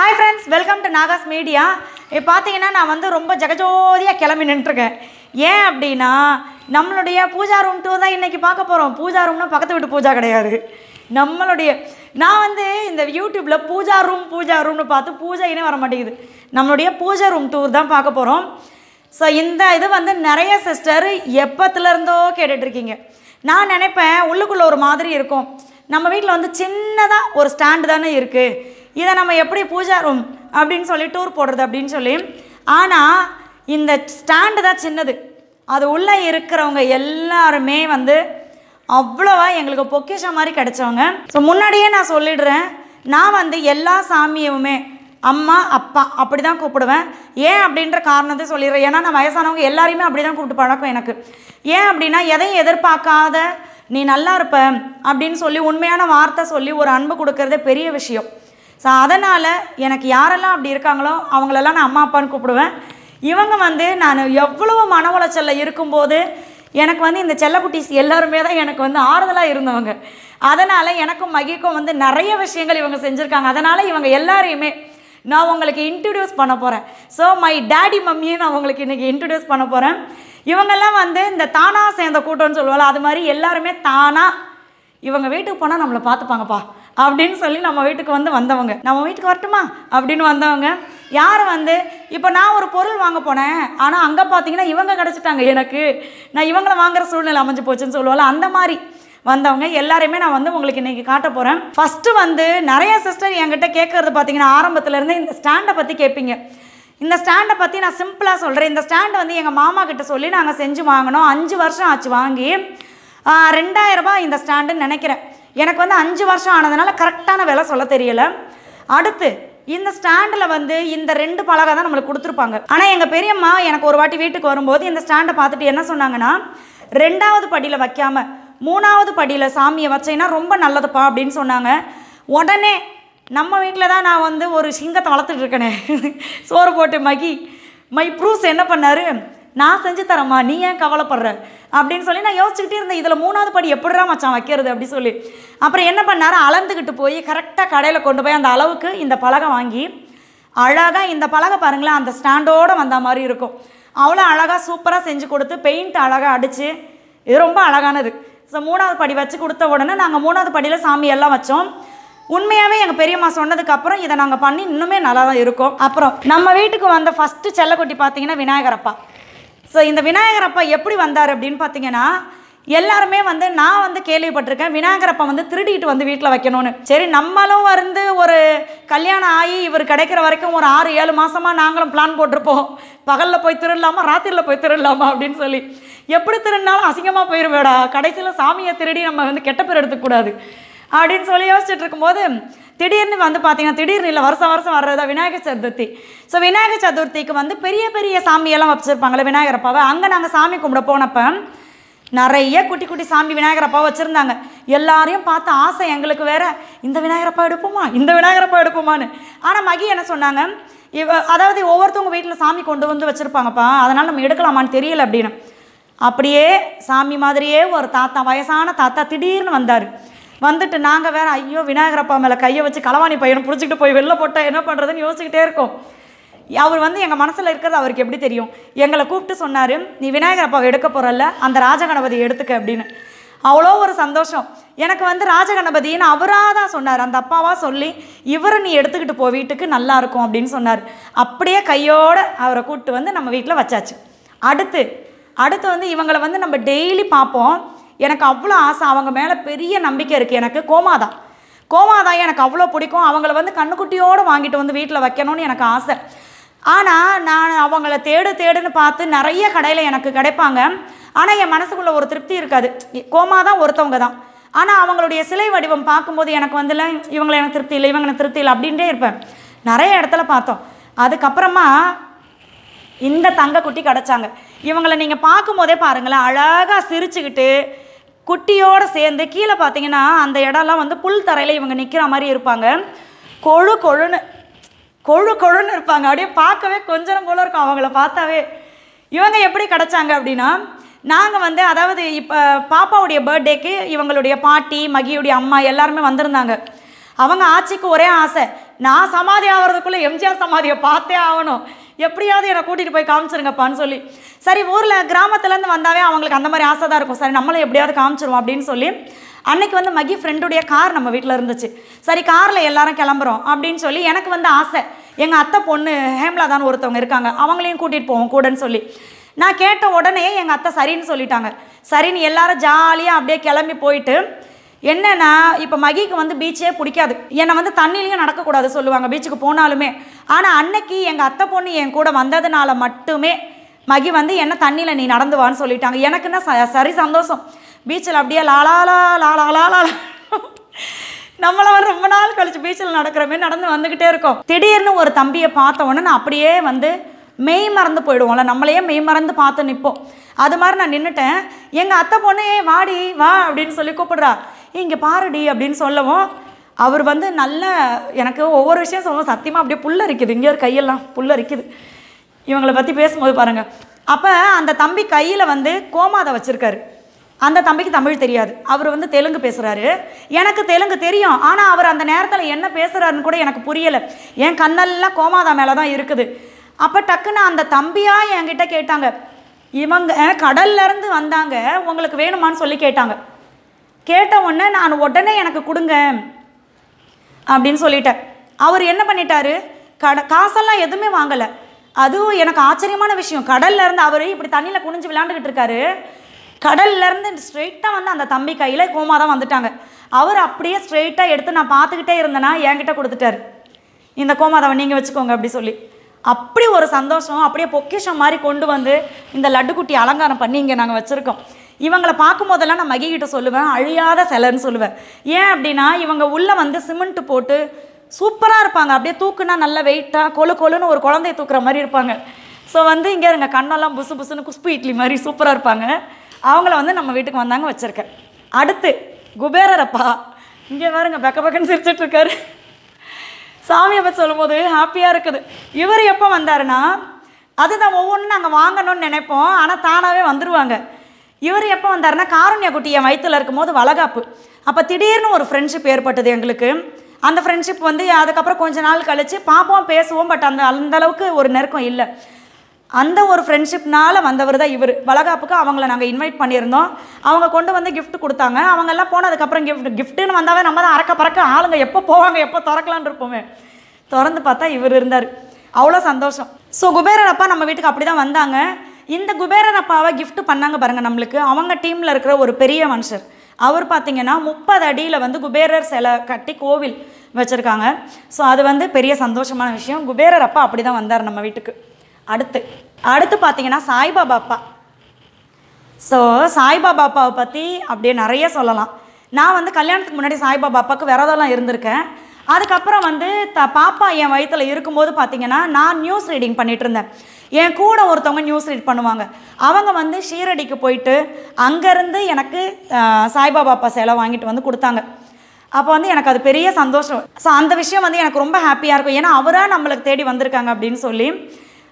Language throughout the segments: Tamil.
hi friends welcome to Nagas media இப்போ பார்த்தீங்கன்னா நான் வந்து ரொம்ப ஜெகஜோதியாக கிளம்பி நின்றுருக்கேன் ஏன் அப்படின்னா நம்மளுடைய பூஜா ரூம் டூர் தான் இன்றைக்கி பார்க்க போகிறோம் பூஜா ரூம்னா பக்கத்து வீட்டு பூஜா கிடையாது நம்மளுடைய நான் வந்து இந்த யூடியூப்பில் பூஜா ரூம் பூஜா ரூம்னு பார்த்து பூஜைனே வர மாட்டேங்குது நம்மளுடைய பூஜா ரூம் டூர் தான் பார்க்க போகிறோம் ஸோ இந்த இது வந்து நிறைய சிஸ்டர் எப்பத்துலேருந்தோ கேட்டுட்ருக்கீங்க நான் நினைப்பேன் உள்ளுக்குள்ளே ஒரு மாதிரி இருக்கும் நம்ம வீட்டில் வந்து சின்னதாக ஒரு ஸ்டாண்டு தானே இருக்குது இதை நம்ம எப்படி பூஜா ரூம் அப்படின்னு சொல்லி டூர் போடுறது அப்படின்னு சொல்லி ஆனால் இந்த ஸ்டாண்டு தான் சின்னது அது உள்ளே இருக்கிறவங்க எல்லாருமே வந்து அவ்வளோவா எங்களுக்கு பொக்கிஷம் மாதிரி கிடச்சவங்க ஸோ முன்னாடியே நான் சொல்லிடுறேன் நான் வந்து எல்லா சாமியுமே அம்மா அப்பா அப்படி தான் கூப்பிடுவேன் ஏன் அப்படின்ற காரணத்தை சொல்லிடுறேன் ஏன்னா நான் வயசானவங்க எல்லாரையுமே அப்படி தான் கூப்பிட்டு பழக்கம் எனக்கு ஏன் அப்படின்னா எதையும் எதிர்பார்க்காத நீ நல்லா இருப்ப அப்படின்னு சொல்லி உண்மையான வார்த்தை சொல்லி ஒரு அன்பு கொடுக்கறதே பெரிய விஷயம் ஸோ அதனால் எனக்கு யாரெல்லாம் அப்படி இருக்காங்களோ அவங்களெல்லாம் நான் அம்மா அப்பான்னு கூப்பிடுவேன் இவங்க வந்து நான் எவ்வளவு மன உளைச்சலில் இருக்கும்போது எனக்கு வந்து இந்த செல்லக்குட்டிஸ் எல்லாருமே தான் எனக்கு வந்து ஆறுதலாக இருந்தவங்க அதனால் எனக்கும் மகிக்கும் வந்து நிறைய விஷயங்கள் இவங்க செஞ்சுருக்காங்க அதனால் இவங்க எல்லாரையுமே நான் உங்களுக்கு இன்ட்ரடியூஸ் பண்ண போகிறேன் ஸோ மை டேடி மம்மியும் நான் உங்களுக்கு இன்றைக்கி இன்ட்ரடியூஸ் பண்ண போகிறேன் இவங்கெல்லாம் வந்து இந்த தானாக சேர்ந்த கூட்டம்னு சொல்லுவாள் அது மாதிரி எல்லாருமே தானாக இவங்க வீட்டுக்கு போனால் நம்மளை பார்த்துப்பாங்கப்பா அப்படின்னு சொல்லி நம்ம வீட்டுக்கு வந்து வந்தவங்க நம்ம வீட்டுக்கு வரட்டுமா அப்படின்னு வந்தவங்க யார் வந்து இப்போ நான் ஒரு பொருள் வாங்க போனேன் ஆனால் அங்கே பார்த்தீங்கன்னா இவங்க கிடச்சிட்டாங்க எனக்கு நான் இவங்களை வாங்குற சூழ்நிலை அமைஞ்சு போச்சுன்னு சொல்லுவாள் அந்த மாதிரி வந்தவங்க எல்லாரையுமே நான் வந்து உங்களுக்கு இன்றைக்கி காட்ட போகிறேன் ஃபஸ்ட்டு வந்து நிறைய சிஸ்டர் என்கிட்ட கேட்குறது பார்த்தீங்கன்னா ஆரம்பத்துலேருந்து இந்த ஸ்டாண்டை பற்றி கேட்பீங்க இந்த ஸ்டாண்டை பற்றி நான் சிம்பிளாக சொல்கிறேன் இந்த ஸ்டாண்டை வந்து எங்கள் மாமா கிட்ட சொல்லி நாங்கள் செஞ்சு வாங்கினோம் அஞ்சு வருஷம் ஆச்சு வாங்கி ரெண்டாயிரரூபா இந்த ஸ்டாண்டுன்னு நினைக்கிறேன் எனக்கு வந்து அஞ்சு வருஷம் ஆனதுனால கரெக்டான விலை சொல்ல தெரியலை அடுத்து இந்த ஸ்டாண்டில் வந்து இந்த ரெண்டு பலகை தான் நம்மளுக்கு கொடுத்துருப்பாங்க ஆனால் எங்கள் பெரியம்மா எனக்கு ஒரு வாட்டி வீட்டுக்கு வரும்போது இந்த ஸ்டாண்டை பார்த்துட்டு என்ன சொன்னாங்கன்னா ரெண்டாவது படியில் வைக்காம மூணாவது படியில் சாமியை வச்சேன்னா ரொம்ப நல்லதுப்பா அப்படின்னு சொன்னாங்க உடனே நம்ம வீட்டில் தான் நான் வந்து ஒரு சிங்கத்தை வளர்த்துட்ருக்கேனே சோறு போட்டு மகி மை ப்ரூஸ் என்ன பண்ணார் நான் செஞ்சு தரேம்மா நீ ஏன் கவலைப்படுற அப்படின்னு சொல்லி நான் யோசிச்சுக்கிட்டே இருந்தேன் இதில் மூணாவது படி எப்படிரா மச்சான் வைக்கிறது அப்படி சொல்லி அப்புறம் என்ன பண்ணார் அளந்துக்கிட்டு போய் கரெக்டாக கடையில் கொண்டு போய் அந்த அளவுக்கு இந்த பலகை வாங்கி அழகாக இந்த பலகை பாருங்களேன் அந்த ஸ்டாண்டோடு வந்த மாதிரி இருக்கும் அவ்வளோ அழகாக சூப்பராக செஞ்சு கொடுத்து பெயிண்ட் அழகாக அடித்து இது ரொம்ப அழகானது ஸோ மூணாவது படி வச்சு கொடுத்த உடனே நாங்கள் மூணாவது படியில் சாமி எல்லாம் வச்சோம் உண்மையாகவே எங்கள் பெரியம்மா சொன்னதுக்கப்புறம் இதை நாங்கள் பண்ணி இன்னுமே நல்லா தான் இருக்கோம் அப்புறம் நம்ம வீட்டுக்கு வந்த ஃபஸ்ட்டு செல்லக்குட்டி பார்த்தீங்கன்னா விநாயகரப்பா ஸோ இந்த விநாயகர் அப்பா எப்படி வந்தார் அப்படின்னு பார்த்தீங்கன்னா எல்லாருமே வந்து நான் வந்து கேள்விப்பட்டிருக்கேன் விநாயகரப்பா வந்து திருடிட்டு வந்து வீட்டில் வைக்கணும்னு சரி நம்மளும் வந்து ஒரு கல்யாணம் ஆகி இவர் கிடைக்கிற வரைக்கும் ஒரு ஆறு ஏழு மாதமாக நாங்களும் பிளான் போட்டிருப்போம் பகலில் போய் திருடலாமா ராத்திரியில் போய் திருடலாமா அப்படின்னு சொல்லி எப்படி திருடினாலும் அசிங்கமாக போயிருவேடா கடைசியில் சாமியை திருடி நம்ம வந்து கெட்ட பேர் எடுத்துக்கூடாது அப்படின்னு சொல்லி யோசிச்சுட்டு இருக்கும்போது திடீர்னு வந்து பார்த்தீங்கன்னா திடீர்னு இல்லை வருஷம் வருஷம் வர்றதா விநாயகர் சதுர்த்தி ஸோ விநாயகர் சதுர்த்திக்கு வந்து பெரிய பெரிய சாமியெல்லாம் வச்சுருப்பாங்களே விநாயகர் அப்பாவை அங்கே நாங்கள் சாமி கும்பிட போனப்போ நிறைய குட்டி குட்டி சாமி விநாயகர் அப்பா வச்சுருந்தாங்க எல்லாரையும் பார்த்த ஆசை எங்களுக்கு வேற இந்த விநாயகரப்பா எடுப்போமா இந்த விநாயகரப்பா எடுப்போமான்னு ஆனால் மகி என்ன சொன்னாங்க இவ அதாவது ஒவ்வொருத்தவங்க வீட்டில் சாமி கொண்டு வந்து வச்சுருப்பாங்கப்பா அதனால் நம்ம எடுக்கலாமான்னு தெரியல அப்படின்னு அப்படியே சாமி மாதிரியே ஒரு தாத்தா வயசான தாத்தா திடீர்னு வந்தார் வந்துட்டு நாங்கள் வேறு ஐயோ விநாயகரப்பா மேலே கையை வச்சு களவாணி பையனை பிடிச்சிக்கிட்டு போய் வெளில போட்டால் என்ன பண்ணுறதுன்னு யோசிச்சுக்கிட்டே இருக்கோம் அவர் வந்து எங்கள் மனசில் இருக்கிறது அவருக்கு எப்படி தெரியும் எங்களை கூப்பிட்டு சொன்னார் நீ விநாயகர் அப்பாவை எடுக்க போகிறல்ல அந்த ராஜகணபதி எடுத்துக்க அப்படின்னு அவ்வளோ ஒரு சந்தோஷம் எனக்கு வந்து ராஜகணபதின்னு அவராக தான் சொன்னார் அந்த அப்பாவாக சொல்லி இவரை நீ எடுத்துக்கிட்டு போ வீட்டுக்கு நல்லா இருக்கும் அப்படின்னு சொன்னார் அப்படியே கையோடு அவரை கூப்பிட்டு வந்து நம்ம வீட்டில் வச்சாச்சு அடுத்து அடுத்து வந்து இவங்களை வந்து நம்ம டெய்லி பார்ப்போம் எனக்கு அவ்வளோ ஆசை அவங்க மேலே பெரிய நம்பிக்கை இருக்குது எனக்கு கோமாதா கோமாதான் எனக்கு அவ்வளோ பிடிக்கும் அவங்கள வந்து கண்ணுக்குட்டியோடு வாங்கிட்டு வந்து வீட்டில் வைக்கணும்னு எனக்கு ஆசை ஆனால் நான் அவங்கள தேடு தேடுன்னு பார்த்து நிறைய கடையில் எனக்கு கிடைப்பாங்க ஆனால் என் மனசுக்குள்ளே ஒரு திருப்தி இருக்காது கோமா தான் ஒருத்தவங்க தான் ஆனால் அவங்களுடைய சிலை வடிவம் பார்க்கும்போது எனக்கு வந்துல இவங்களை எனக்கு திருப்தி இல்லை இவங்க எனக்கு திருப்தி இல்லை அப்படின்ட்டே இருப்பேன் நிறைய இடத்துல பார்த்தோம் அதுக்கப்புறமா இந்த தங்கக்குட்டி கிடச்சாங்க இவங்களை நீங்கள் பார்க்கும்போதே பாருங்களேன் அழகாக சிரிச்சுக்கிட்டு குட்டியோடு சேர்ந்து கீழே பார்த்தீங்கன்னா அந்த இடம்லாம் வந்து புல் தரையில் இவங்க நிற்கிற மாதிரி இருப்பாங்க கொழு கொழுன்னு கொழு கொழுன்னு இருப்பாங்க அப்படியே பார்க்கவே கொஞ்சம் போல இருக்கும் அவங்கள பார்த்தாவே இவங்க எப்படி கிடச்சாங்க அப்படின்னா நாங்கள் வந்து அதாவது இப்போ பாப்பாவுடைய பர்த்டேக்கு இவங்களுடைய பாட்டி மகியுடைய அம்மா எல்லாருமே வந்திருந்தாங்க அவங்க ஆட்சிக்கு ஒரே ஆசை நான் சமாதி ஆகிறதுக்குள்ளே எம்ஜிஆர் சமாதியை பார்த்தே ஆகணும் எப்படியாவது என்னை கூட்டிகிட்டு போய் காமிச்சிருங்கப்பான்னு சொல்லி சரி ஊரில் கிராமத்துலேருந்து வந்தாவே அவங்களுக்கு அந்த மாதிரி ஆசை தான் இருக்கும் சரி நம்மளும் எப்படியாவது காமிச்சிருவோம் அப்படின்னு சொல்லி அன்னைக்கு வந்து மகி ஃப்ரெண்டுடைய கார் நம்ம வீட்டில் இருந்துச்சு சரி காரில் எல்லாரும் கிளம்புறோம் அப்படின்னு சொல்லி எனக்கு வந்து ஆசை எங்கள் அத்தை பொண்ணு தான் ஒருத்தவங்க இருக்காங்க அவங்களையும் கூட்டிகிட்டு போவோம் கூடன்னு சொல்லி நான் கேட்ட உடனே எங்கள் அத்தை சரின்னு சொல்லிட்டாங்க சரின்னு எல்லாரும் ஜாலியாக அப்படியே கிளம்பி போயிட்டு என்னென்னா இப்போ மகிக்கு வந்து பீச்சே பிடிக்காது என்னை வந்து தண்ணிலையும் நடக்கக்கூடாது சொல்லுவாங்க பீச்சுக்கு போனாலுமே ஆனால் அன்னைக்கு எங்கள் அத்தை பொண்ணு என் கூட வந்ததுனால மட்டுமே மகி வந்து என்ன தண்ணியில் நீ நடந்துவான்னு சொல்லிட்டாங்க எனக்குன்னா ச சரி சந்தோஷம் பீச்சில் அப்படியே லாலாலா நம்மளை வந்து ரொம்ப நாள் கழிச்சு பீச்சில் நடக்கிற மாதிரி நடந்து வந்துக்கிட்டே இருக்கோம் திடீர்னு ஒரு தம்பியை பார்த்த உடனே நான் அப்படியே வந்து மெய் மறந்து போயிடுவோம்ல நம்மளையே மெய் மறந்து பார்த்து நிற்போம் அது மாதிரி நான் நின்றுட்டேன் எங்கள் அத்தை பொண்ணு வாடி வா அப்படின்னு சொல்லி கூப்பிடுறா இங்கே பாருடி அப்படின்னு சொல்லவும் அவர் வந்து நல்ல எனக்கு ஒவ்வொரு விஷயம் சொல்லுவோம் சத்தியமாக அப்படியே புல்ல அரிக்குது இங்கே ஒரு கையெல்லாம் புல்ல அரிக்குது இவங்களை பற்றி பேசும்போது பாருங்கள் அப்போ அந்த தம்பி கையில் வந்து கோமாதை வச்சுருக்காரு அந்த தம்பிக்கு தமிழ் தெரியாது அவர் வந்து தெலுங்கு பேசுகிறாரு எனக்கு தெலுங்கு தெரியும் ஆனால் அவர் அந்த நேரத்தில் என்ன பேசுகிறாருன்னு கூட எனக்கு புரியலை என் கண்ணெல்லாம் கோமாதா மேலே தான் இருக்குது அப்போ டக்குன்னு அந்த தம்பியாக என்கிட்ட கேட்டாங்க இவங்க கடல்லேருந்து வந்தாங்க உங்களுக்கு வேணுமான்னு சொல்லி கேட்டாங்க கேட்ட உடனே நான் உடனே எனக்கு கொடுங்க அப்படின்னு சொல்லிட்டேன் அவர் என்ன பண்ணிட்டாரு கட காசெல்லாம் எதுவுமே வாங்கலை அதுவும் எனக்கு ஆச்சரியமான விஷயம் கடல்லேருந்து அவர் இப்படி தண்ணியில் குனிஞ்சு விளையாண்டுக்கிட்டு இருக்காரு கடல்லேருந்து ஸ்ட்ரெயிட்டாக வந்து அந்த தம்பி கையில் கோமா தான் வந்துட்டாங்க அவர் அப்படியே ஸ்ட்ரெயிட்டாக எடுத்து நான் பார்த்துக்கிட்டே இருந்தேன்னா என்கிட்ட கொடுத்துட்டார் இந்த கோமாதாவை நீங்கள் வச்சுக்கோங்க அப்படி சொல்லி அப்படி ஒரு சந்தோஷம் அப்படியே பொக்கிஷம் மாதிரி கொண்டு வந்து இந்த லட்டுக்குட்டி அலங்காரம் பண்ணி இங்கே நாங்கள் வச்சுருக்கோம் இவங்களை பார்க்கும் போதெல்லாம் நான் மகிகிட்ட சொல்லுவேன் அழியாத சிலர்னு சொல்லுவேன் ஏன் அப்படின்னா இவங்க உள்ளே வந்து சிமெண்ட் போட்டு சூப்பராக இருப்பாங்க அப்படியே தூக்குனா நல்ல வெயிட்டாக கொழு கொழுன்னு ஒரு குழந்தைய தூக்குற மாதிரி இருப்பாங்க ஸோ வந்து இங்கே இருங்க கண்ணெல்லாம் புசு புசுன்னு குஸ்பு இட்லி மாதிரி சூப்பராக இருப்பாங்க அவங்கள வந்து நம்ம வீட்டுக்கு வந்தாங்க வச்சுருக்கேன் அடுத்து குபேரரப்பா இங்கே பாருங்க பக்க பக்கன்னு சிரிச்சிட்ருக்காரு சாமியை பற்றி சொல்லும்போது ஹாப்பியாக இருக்குது இவர் எப்போ வந்தாருன்னா அதுதான் ஒவ்வொன்றும் நாங்கள் வாங்கணும்னு நினைப்போம் ஆனால் தானாகவே வந்துடுவாங்க இவர் எப்போ வந்தார்னா காருண்யா குட்டி என் வயிற்றில் இருக்கும்போது வளகாப்பு அப்போ திடீர்னு ஒரு ஃப்ரெண்ட்ஷிப் ஏற்பட்டது எங்களுக்கு அந்த ஃப்ரெண்ட்ஷிப் வந்து அதுக்கப்புறம் கொஞ்ச நாள் கழித்து பார்ப்போம் பேசுவோம் பட் அந்த அந்தளவுக்கு ஒரு நெருக்கம் இல்லை அந்த ஒரு ஃப்ரெண்ட்ஷிப்னால் வந்தவர் தான் இவர் வளகாப்புக்கு அவங்கள நாங்கள் இன்வைட் பண்ணியிருந்தோம் அவங்க கொண்டு வந்து கிஃப்ட் கொடுத்தாங்க அவங்கெல்லாம் போனதுக்கப்புறம் கிஃப்ட் கிஃப்ட்டுன்னு வந்தாவே நம்ம தான் அறக்க பறக்க ஆளுங்க எப்போ போவாங்க எப்போ திறக்கலான் இருப்போமே திறந்து பார்த்தா இவர் இருந்தார் அவ்வளோ சந்தோஷம் ஸோ குபேரன் அப்பா நம்ம வீட்டுக்கு அப்படி தான் வந்தாங்க இந்த குபேரன் அப்பாவை கிஃப்ட் பண்ணாங்க பாருங்கள் நம்மளுக்கு அவங்க டீமில் இருக்கிற ஒரு பெரிய மனுஷர் அவர் பார்த்திங்கன்னா முப்பது அடியில் வந்து குபேரர் சிலை கட்டி கோவில் வச்சுருக்காங்க ஸோ அது வந்து பெரிய சந்தோஷமான விஷயம் குபேரர் அப்பா அப்படி தான் வந்தார் நம்ம வீட்டுக்கு அடுத்து அடுத்து பார்த்தீங்கன்னா சாய்பாபா அப்பா ஸோ சாய்பாபா அப்பாவை பற்றி அப்படியே நிறைய சொல்லலாம் நான் வந்து கல்யாணத்துக்கு முன்னாடி சாய்பாபா அப்பாவுக்கு விரதம்லாம் இருந்திருக்கேன் அதுக்கப்புறம் வந்து த பாப்பா என் வயிற்றில் இருக்கும்போது பார்த்தீங்கன்னா நான் நியூஸ் ரீடிங் பண்ணிகிட்டு இருந்தேன் என் கூட ஒருத்தவங்க நியூஸ் ரீட் பண்ணுவாங்க அவங்க வந்து ஷீரடிக்கு போயிட்டு அங்கேருந்து எனக்கு சாய்பாபா அப்பா சேலை வாங்கிட்டு வந்து கொடுத்தாங்க அப்போ வந்து எனக்கு அது பெரிய சந்தோஷம் ஸோ அந்த விஷயம் வந்து எனக்கு ரொம்ப ஹாப்பியாக இருக்கும் ஏன்னா அவராக நம்மளுக்கு தேடி வந்திருக்காங்க அப்படின்னு சொல்லி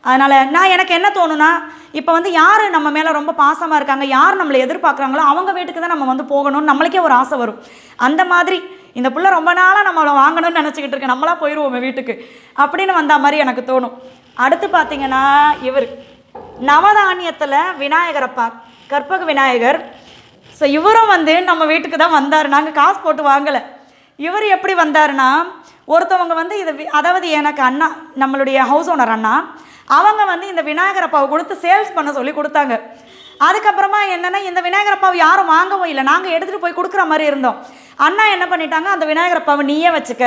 அதனால் நான் எனக்கு என்ன தோணுன்னா இப்போ வந்து யார் நம்ம மேலே ரொம்ப பாசமாக இருக்காங்க யார் நம்மளை எதிர்பார்க்குறாங்களோ அவங்க வீட்டுக்கு தான் நம்ம வந்து போகணும்னு நம்மளுக்கே ஒரு ஆசை வரும் அந்த மாதிரி இந்த பிள்ளை ரொம்ப நாளாக நம்மளை வாங்கணும்னு நினச்சிக்கிட்டு இருக்கேன் நம்மளா போயிடுவோமே வீட்டுக்கு அப்படின்னு வந்த மாதிரி எனக்கு தோணும் அடுத்து பார்த்தீங்கன்னா இவர் நவதானியத்தில் விநாயகரப்பா கற்பக விநாயகர் ஸோ இவரும் வந்து நம்ம வீட்டுக்கு தான் வந்தார் நாங்கள் காசு போட்டு வாங்கலை இவர் எப்படி வந்தாருன்னா ஒருத்தவங்க வந்து இது அதாவது எனக்கு அண்ணா நம்மளுடைய ஹவுஸ் ஓனர் அண்ணா அவங்க வந்து இந்த விநாயகர் அப்பாவை கொடுத்து சேல்ஸ் பண்ண சொல்லி கொடுத்தாங்க அதுக்கப்புறமா என்னென்னா இந்த விநாயகரப்பாவை யாரும் வாங்கவும் இல்லை நாங்கள் எடுத்துகிட்டு போய் கொடுக்குற மாதிரி இருந்தோம் அண்ணா என்ன பண்ணிட்டாங்க அந்த விநாயகரப்பாவை நீயே வச்சுக்க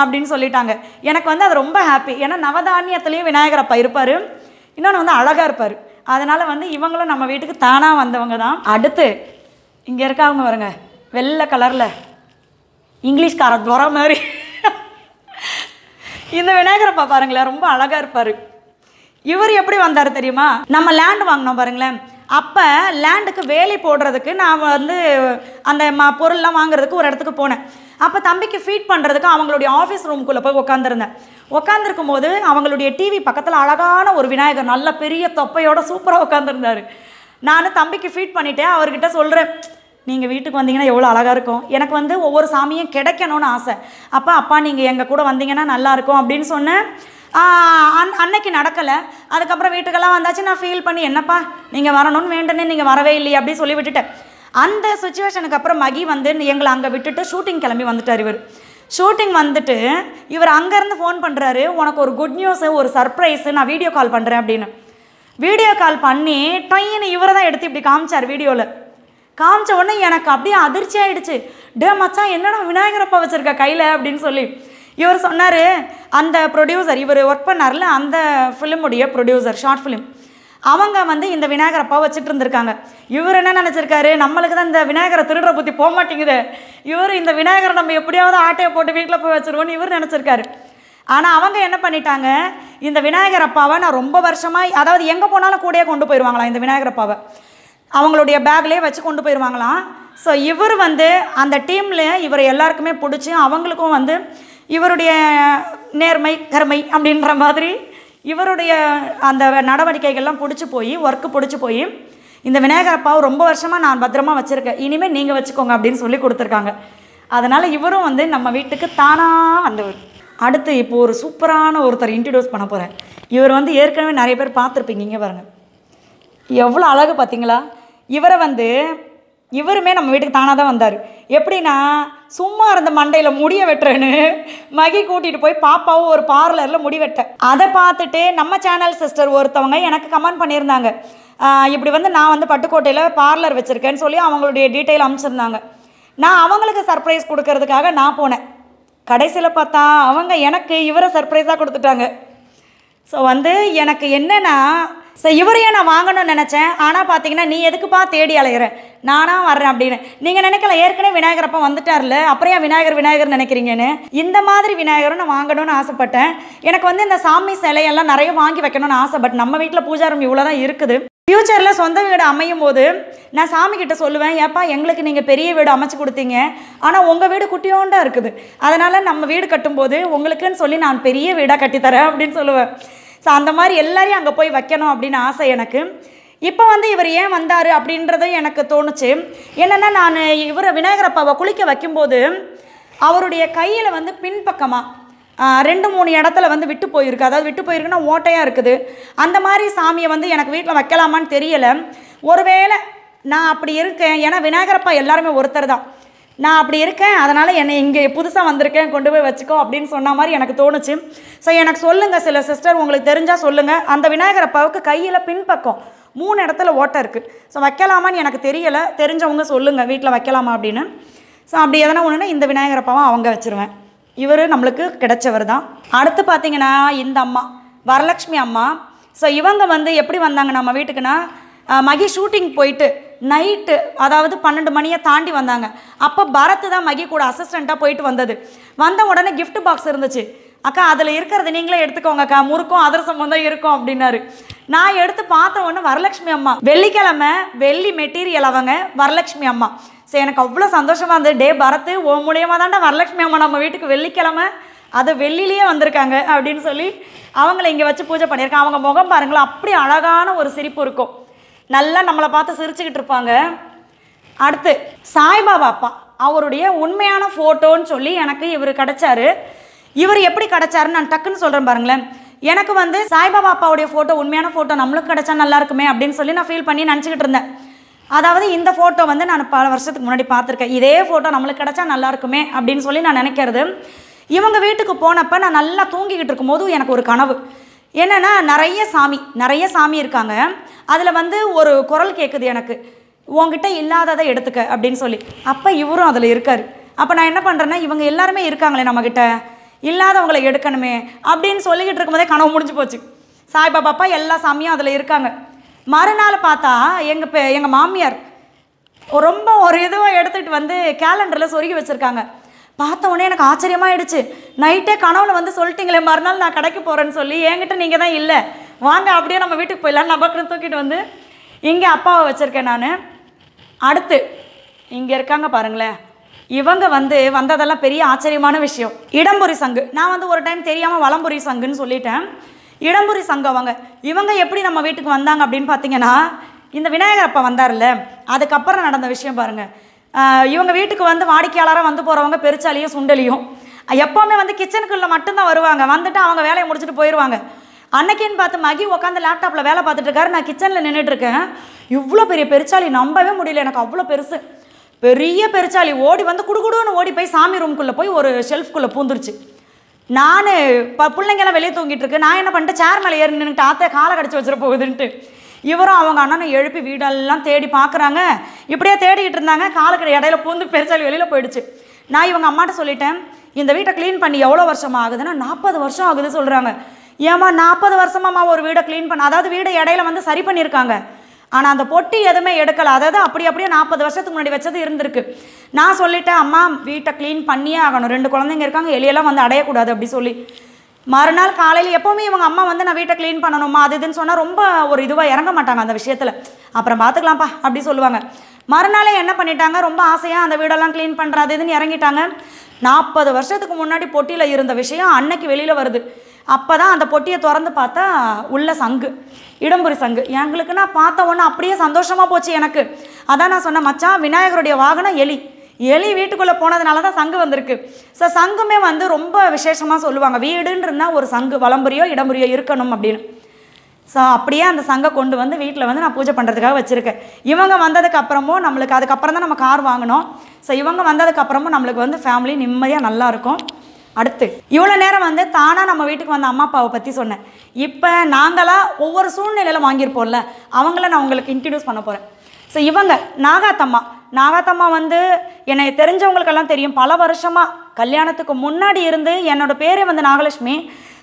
அப்படின்னு சொல்லிட்டாங்க எனக்கு வந்து அது ரொம்ப ஹாப்பி ஏன்னா நவதானியத்துலேயும் விநாயகரப்பா இருப்பார் இன்னொன்று வந்து அழகாக இருப்பார் அதனால் வந்து இவங்களும் நம்ம வீட்டுக்கு தானாக வந்தவங்க தான் அடுத்து இங்கே இருக்கவங்க வருங்க வெள்ளை கலரில் இங்கிலீஷ்கார துவர மாதிரி இந்த விநாயகரப்பா பாருங்களேன் ரொம்ப அழகாக இருப்பார் இவர் எப்படி வந்தார் தெரியுமா நம்ம லேண்ட் வாங்கினோம் பாருங்களேன் அப்போ லேண்டுக்கு வேலை போடுறதுக்கு நான் வந்து அந்த ம பொருள்லாம் வாங்குறதுக்கு ஒரு இடத்துக்கு போனேன் அப்போ தம்பிக்கு ஃபீட் பண்ணுறதுக்கு அவங்களுடைய ஆஃபீஸ் ரூம்குள்ளே போய் உட்காந்துருந்தேன் உட்காந்துருக்கும் போது அவங்களுடைய டிவி பக்கத்தில் அழகான ஒரு விநாயகர் நல்ல பெரிய தொப்பையோட சூப்பராக உட்காந்துருந்தார் நான் தம்பிக்கு ஃபீட் பண்ணிவிட்டேன் அவர்கிட்ட சொல்கிறேன் நீங்கள் வீட்டுக்கு வந்தீங்கன்னா எவ்வளோ அழகாக இருக்கும் எனக்கு வந்து ஒவ்வொரு சாமியும் கிடைக்கணும்னு ஆசை அப்போ அப்பா நீங்கள் எங்கள் கூட வந்தீங்கன்னா நல்லாயிருக்கும் அப்படின்னு சொன்னேன் அன் அன்னைக்கு நடக்கலை அதுக்கப்புறம் வீட்டுக்கெல்லாம் வந்தாச்சு நான் ஃபீல் பண்ணி என்னப்பா நீங்கள் வரணும்னு வேண்டனே நீங்கள் வரவே இல்லையே அப்படின்னு சொல்லி விட்டுட்டேன் அந்த சுச்சுவேஷனுக்கு அப்புறம் மகி வந்து எங்களை அங்கே விட்டுட்டு ஷூட்டிங் கிளம்பி வந்துட்டார் இவர் ஷூட்டிங் வந்துட்டு இவர் அங்கேருந்து ஃபோன் பண்ணுறாரு உனக்கு ஒரு குட் நியூஸு ஒரு சர்ப்ரைஸு நான் வீடியோ கால் பண்ணுறேன் அப்படின்னு வீடியோ கால் பண்ணி டொயின்னு இவரை தான் எடுத்து இப்படி காமிச்சார் வீடியோவில் காமிச்ச உடனே எனக்கு அப்படியே அதிர்ச்சி ஆகிடுச்சு டே மச்சான் என்னடா விநாயகரப்பா வச்சுருக்க கையில் அப்படின்னு சொல்லி இவர் சொன்னார் அந்த ப்ரொடியூசர் இவர் ஒர்க் பண்ணார்ல அந்த ஃபிலிமுடைய ப்ரொடியூசர் ஷார்ட் ஃபிலிம் அவங்க வந்து இந்த விநாயகர் அப்பா வச்சுட்டு இருந்திருக்காங்க இவர் என்ன நினச்சிருக்காரு நம்மளுக்கு தான் இந்த விநாயகரை திருடுற பற்றி போக மாட்டேங்குது இவர் இந்த விநாயகரை நம்ம எப்படியாவது ஆட்டையை போட்டு வீட்டில் போய் வச்சுருவோன்னு இவர் நினச்சிருக்காரு ஆனால் அவங்க என்ன பண்ணிட்டாங்க இந்த விநாயகர் அப்பாவை நான் ரொம்ப வருஷமாக அதாவது எங்கே போனாலும் கூடயே கொண்டு போயிடுவாங்களாம் இந்த விநாயகர் அப்பாவை அவங்களுடைய பேக்லேயே வச்சு கொண்டு போயிடுவாங்களாம் ஸோ இவர் வந்து அந்த டீமில் இவர் எல்லாருக்குமே பிடிச்சி அவங்களுக்கும் வந்து இவருடைய நேர்மை கருமை அப்படின்ற மாதிரி இவருடைய அந்த நடவடிக்கைகள்லாம் பிடிச்சி போய் ஒர்க்கு பிடிச்சி போய் இந்த விநாயகரப்பாவை ரொம்ப வருஷமாக நான் பத்திரமாக வச்சுருக்கேன் இனிமேல் நீங்கள் வச்சுக்கோங்க அப்படின்னு சொல்லி கொடுத்துருக்காங்க அதனால் இவரும் வந்து நம்ம வீட்டுக்கு தானாக வந்தவர் அடுத்து இப்போது ஒரு சூப்பரான ஒருத்தர் இன்ட்ரடியூஸ் பண்ண போகிறேன் இவர் வந்து ஏற்கனவே நிறைய பேர் பார்த்துருப்பீங்க இங்கே பாருங்கள் எவ்வளோ அழகு பார்த்தீங்களா இவரை வந்து இவருமே நம்ம வீட்டுக்கு தானாக தான் வந்தார் எப்படின்னா சும்மா இருந்த மண்டையில் முடிய வெட்டுறேன்னு மகி கூட்டிகிட்டு போய் பாப்பாவும் ஒரு பார்லரில் முடி வெட்டேன் அதை பார்த்துட்டு நம்ம சேனல் சிஸ்டர் ஒருத்தவங்க எனக்கு கமெண்ட் பண்ணியிருந்தாங்க இப்படி வந்து நான் வந்து பட்டுக்கோட்டையில் பார்லர் வச்சுருக்கேன்னு சொல்லி அவங்களுடைய டீட்டெயில் அனுப்பிச்சிருந்தாங்க நான் அவங்களுக்கு சர்ப்ரைஸ் கொடுக்கறதுக்காக நான் போனேன் கடைசியில் பார்த்தா அவங்க எனக்கு இவரை சர்ப்ரைஸாக கொடுத்துட்டாங்க ஸோ வந்து எனக்கு என்னென்னா ஸோ இவரையும் நான் வாங்கணும்னு நினச்சேன் ஆனால் பார்த்தீங்கன்னா நீ எதுக்குப்பா தேடி அலைகிற நானாக வர்றேன் அப்படின்னு நீங்கள் நினைக்கல ஏற்கனவே விநாயகர் அப்போ வந்துட்டார்ல அப்புறம் ஏன் விநாயகர் விநாயகர் நினைக்கிறீங்கன்னு இந்த மாதிரி விநாயகரும் நான் வாங்கணும்னு ஆசைப்பட்டேன் எனக்கு வந்து இந்த சாமி சிலையெல்லாம் நிறைய வாங்கி வைக்கணும்னு ஆசை பட் நம்ம வீட்டில் பூஜா ரூம் இவ்வளோ தான் இருக்குது ஃப்யூச்சரில் சொந்த வீடு அமையும் போது நான் சாமி கிட்ட சொல்லுவேன் ஏப்பா எங்களுக்கு நீங்கள் பெரிய வீடு அமைச்சு கொடுத்தீங்க ஆனால் உங்கள் வீடு குட்டியோண்டா இருக்குது அதனால் நம்ம வீடு கட்டும்போது உங்களுக்குன்னு சொல்லி நான் பெரிய வீடாக கட்டித்தரேன் அப்படின்னு சொல்லுவேன் ஸோ அந்த மாதிரி எல்லாரையும் அங்கே போய் வைக்கணும் அப்படின்னு ஆசை எனக்கு இப்போ வந்து இவர் ஏன் வந்தார் அப்படின்றதும் எனக்கு தோணுச்சு என்னென்னா நான் இவரை விநாயகரப்பாவை குளிக்க வைக்கும்போது அவருடைய கையில் வந்து பின்பக்கமாக ரெண்டு மூணு இடத்துல வந்து விட்டு போயிருக்கு அதாவது விட்டு போயிருக்குன்னா ஓட்டையாக இருக்குது அந்த மாதிரி சாமியை வந்து எனக்கு வீட்டில் வைக்கலாமான்னு தெரியலை ஒருவேளை நான் அப்படி இருக்கேன் ஏன்னா விநாயகரப்பா எல்லாருமே ஒருத்தர் தான் நான் அப்படி இருக்கேன் அதனால் என்னை இங்கே புதுசாக வந்திருக்கேன் கொண்டு போய் வச்சுக்கோ அப்படின்னு சொன்ன மாதிரி எனக்கு தோணுச்சு ஸோ எனக்கு சொல்லுங்கள் சில சிஸ்டர் உங்களுக்கு தெரிஞ்சால் சொல்லுங்கள் அந்த விநாயகர் அப்பாவுக்கு கையில் பின்பக்கம் மூணு இடத்துல ஓட்டை இருக்குது ஸோ வைக்கலாமான்னு எனக்கு தெரியலை தெரிஞ்சவங்க சொல்லுங்கள் வீட்டில் வைக்கலாமா அப்படின்னு ஸோ அப்படி எதனா ஒன்றுனா இந்த விநாயகர் அப்பாவும் அவங்க வச்சுருவேன் இவர் நம்மளுக்கு கிடைச்சவர் தான் அடுத்து பார்த்தீங்கன்னா இந்த அம்மா வரலட்சுமி அம்மா ஸோ இவங்க வந்து எப்படி வந்தாங்க நம்ம வீட்டுக்குன்னா மகி ஷூட்டிங் போயிட்டு நைட்டு அதாவது பன்னெண்டு மணியை தாண்டி வந்தாங்க அப்போ பரத் தான் மகி கூட அசிஸ்டண்ட்டாக போயிட்டு வந்தது வந்த உடனே கிஃப்ட் பாக்ஸ் இருந்துச்சு அக்கா அதில் இருக்கிறத நீங்களே எடுத்துக்கோங்கக்கா முறுக்கும் அதிரசம் தான் இருக்கும் அப்படின்னாரு நான் எடுத்து பார்த்த உடனே வரலட்சுமி அம்மா வெள்ளிக்கிழமை வெள்ளி மெட்டீரியல் அவங்க வரலட்சுமி அம்மா சரி எனக்கு அவ்வளோ சந்தோஷமாக இருந்தது டே பரத்து ஓ மூலியமாக தாண்டா வரலட்சுமி அம்மா நம்ம வீட்டுக்கு வெள்ளிக்கிழமை அது வெள்ளிலேயே வந்திருக்காங்க அப்படின்னு சொல்லி அவங்கள இங்கே வச்சு பூஜை பண்ணியிருக்கேன் அவங்க முகம் பாருங்களேன் அப்படி அழகான ஒரு சிரிப்பு இருக்கும் நல்லா நம்மளை பார்த்து சிரிச்சுக்கிட்டு இருப்பாங்க அடுத்து சாய்பாபா அப்பா அவருடைய உண்மையான ஃபோட்டோன்னு சொல்லி எனக்கு இவர் கிடச்சாரு இவர் எப்படி கிடச்சாருன்னு நான் டக்குன்னு சொல்கிறேன் பாருங்களேன் எனக்கு வந்து சாய்பாபா அப்பாவுடைய ஃபோட்டோ உண்மையான ஃபோட்டோ நம்மளுக்கு கிடச்சா நல்லா இருக்குமே அப்படின்னு சொல்லி நான் ஃபீல் பண்ணி நினச்சிக்கிட்டு இருந்தேன் அதாவது இந்த ஃபோட்டோ வந்து நான் பல வருஷத்துக்கு முன்னாடி பார்த்துருக்கேன் இதே ஃபோட்டோ நம்மளுக்கு கிடச்சா நல்லா இருக்குமே அப்படின்னு சொல்லி நான் நினைக்கிறது இவங்க வீட்டுக்கு போனப்போ நான் நல்லா தூங்கிக்கிட்டு இருக்கும்போது எனக்கு ஒரு கனவு என்னென்னா நிறைய சாமி நிறைய சாமி இருக்காங்க அதில் வந்து ஒரு குரல் கேட்குது எனக்கு உங்ககிட்ட இல்லாததை எடுத்துக்க அப்படின்னு சொல்லி அப்போ இவரும் அதில் இருக்கார் அப்போ நான் என்ன பண்ணுறேன்னா இவங்க எல்லாருமே இருக்காங்களே நம்மக்கிட்ட இல்லாதவங்களை எடுக்கணுமே அப்படின்னு சொல்லிக்கிட்டு இருக்கும்போதே கனவு முடிஞ்சு போச்சு சாய்பா பாப்பா எல்லா சாமியும் அதில் இருக்காங்க மறுநாள் பார்த்தா எங்கள் எங்கள் மாமியார் ரொம்ப ஒரு இதுவாக எடுத்துகிட்டு வந்து கேலண்டரில் சொருகி வச்சுருக்காங்க பார்த்த உடனே எனக்கு ஆச்சரியமாயிடுச்சு நைட்டே கனவுல வந்து சொல்லிட்டீங்களே மறுநாள் நான் கடைக்கு போகிறேன்னு சொல்லி என்கிட்ட நீங்கள் தான் இல்லை வாங்க அப்படியே நம்ம வீட்டுக்கு போயிடலாம் நபக்குன்னு தூக்கிட்டு வந்து இங்கே அப்பாவை வச்சுருக்கேன் நான் அடுத்து இங்கே இருக்காங்க பாருங்களேன் இவங்க வந்து வந்ததெல்லாம் பெரிய ஆச்சரியமான விஷயம் இடம்புரி சங்கு நான் வந்து ஒரு டைம் தெரியாமல் வளம்புரி சங்குன்னு சொல்லிட்டேன் இடம்புரி சங்கு அவங்க இவங்க எப்படி நம்ம வீட்டுக்கு வந்தாங்க அப்படின்னு பார்த்தீங்கன்னா இந்த விநாயகர் அப்பா வந்தார்ல அதுக்கப்புறம் நடந்த விஷயம் பாருங்கள் இவங்க வீட்டுக்கு வந்து வாடிக்கையாளராக வந்து போகிறவங்க பெருச்சாலியும் சுண்டலியும் எப்போவுமே வந்து கிச்சனுக்குள்ளே மட்டும்தான் வருவாங்க வந்துட்டு அவங்க வேலையை முடிச்சுட்டு போயிடுவாங்க அன்னைக்கின்னு பார்த்து மகி உட்காந்து லேப்டாப்பில் வேலை பார்த்துட்டு இருக்காரு நான் கிச்சனில் நின்றுட்டுருக்கேன் இவ்வளோ பெரிய பெருச்சாலி நம்பவே முடியல எனக்கு அவ்வளோ பெருசு பெரிய பெருச்சாலி ஓடி வந்து குடுகுடுன்னு ஓடி போய் சாமி ரூம்குள்ளே போய் ஒரு ஷெல்ஃப்குள்ளே பூந்துருச்சு நான் இப்போ பிள்ளைங்கெல்லாம் வெளியே தூங்கிட்டு இருக்கு நான் என்ன பண்ணிட்டு சேர் மேலே ஏறி நின்றுட்டு ஆத்த காலை கடிச்சு வச்சிட போகுதுன்ட்டு இவரும் அவங்க அண்ணனும் எழுப்பி வீடெல்லாம் தேடி பார்க்குறாங்க இப்படியே தேடிக்கிட்டு இருந்தாங்க காலக்கடை இடையில பூந்து பெருசாலி வெளியில் போயிடுச்சு நான் இவங்க அம்மாட்ட சொல்லிட்டேன் இந்த வீட்டை க்ளீன் பண்ணி எவ்வளோ வருஷம் ஆகுதுன்னா நாற்பது வருஷம் ஆகுது சொல்கிறாங்க ஏமா நாற்பது வருஷமாம்மா ஒரு வீடை க்ளீன் பண்ண அதாவது வீடை இடையில வந்து சரி பண்ணியிருக்காங்க ஆனால் அந்த பொட்டி எதுவுமே எடுக்கலை அதாவது அப்படி அப்படியே நாற்பது வருஷத்துக்கு முன்னாடி வச்சது இருந்திருக்கு நான் சொல்லிட்டேன் அம்மா வீட்டை க்ளீன் பண்ணியே ஆகணும் ரெண்டு குழந்தைங்க இருக்காங்க எலியெல்லாம் வந்து அடையக்கூடாது அப்படி சொல்லி மறுநாள் காலையில் எப்போவுமே இவங்க அம்மா வந்து நான் வீட்டை க்ளீன் பண்ணணுமா அது இதுன்னு சொன்னால் ரொம்ப ஒரு இதுவாக இறங்க மாட்டாங்க அந்த விஷயத்தில் அப்புறம் பார்த்துக்கலாம்ப்பா அப்படி சொல்லுவாங்க மறுநாளே என்ன பண்ணிட்டாங்க ரொம்ப ஆசையாக அந்த வீடெல்லாம் க்ளீன் பண்ணுறது இதுன்னு இறங்கிட்டாங்க நாற்பது வருஷத்துக்கு முன்னாடி பொட்டியில் இருந்த விஷயம் அன்னைக்கு வெளியில் வருது அப்போ தான் அந்த பொட்டியை திறந்து பார்த்தா உள்ள சங்கு இடம்புரி சங்கு எங்களுக்கு நான் பார்த்த ஒன்று அப்படியே சந்தோஷமாக போச்சு எனக்கு அதான் நான் சொன்ன மச்சான் விநாயகருடைய வாகனம் எலி எலி வீட்டுக்குள்ளே போனதுனால தான் சங்கு வந்திருக்கு ஸோ சங்குமே வந்து ரொம்ப விசேஷமாக சொல்லுவாங்க வீடுன்னு ஒரு சங்கு வளம்புரியோ இடம்புரியோ இருக்கணும் அப்படின்னு ஸோ அப்படியே அந்த சங்கை கொண்டு வந்து வீட்டில் வந்து நான் பூஜை பண்ணுறதுக்காக வச்சுருக்கேன் இவங்க வந்ததுக்கு அப்புறமும் நம்மளுக்கு அதுக்கப்புறம் தான் நம்ம கார் வாங்கினோம் ஸோ இவங்க வந்ததுக்கு அப்புறமும் நம்மளுக்கு வந்து ஃபேமிலி நிம்மதியாக நல்லாயிருக்கும் அடுத்து இவ்வளோ நேரம் வந்து தானாக நம்ம வீட்டுக்கு வந்த அம்மா அப்பாவை பற்றி சொன்னேன் இப்போ நாங்களாக ஒவ்வொரு சூழ்நிலையில் வாங்கியிருப்போம்ல அவங்கள நான் உங்களுக்கு இன்ட்ரடியூஸ் பண்ண போகிறேன் ஸோ இவங்க நாகாத்தம்மா நாகாத்தம்மா வந்து என்னை தெரிஞ்சவங்களுக்கெல்லாம் தெரியும் பல வருஷமாக கல்யாணத்துக்கு முன்னாடி இருந்து என்னோடய பேரே வந்து நாகலட்சுமி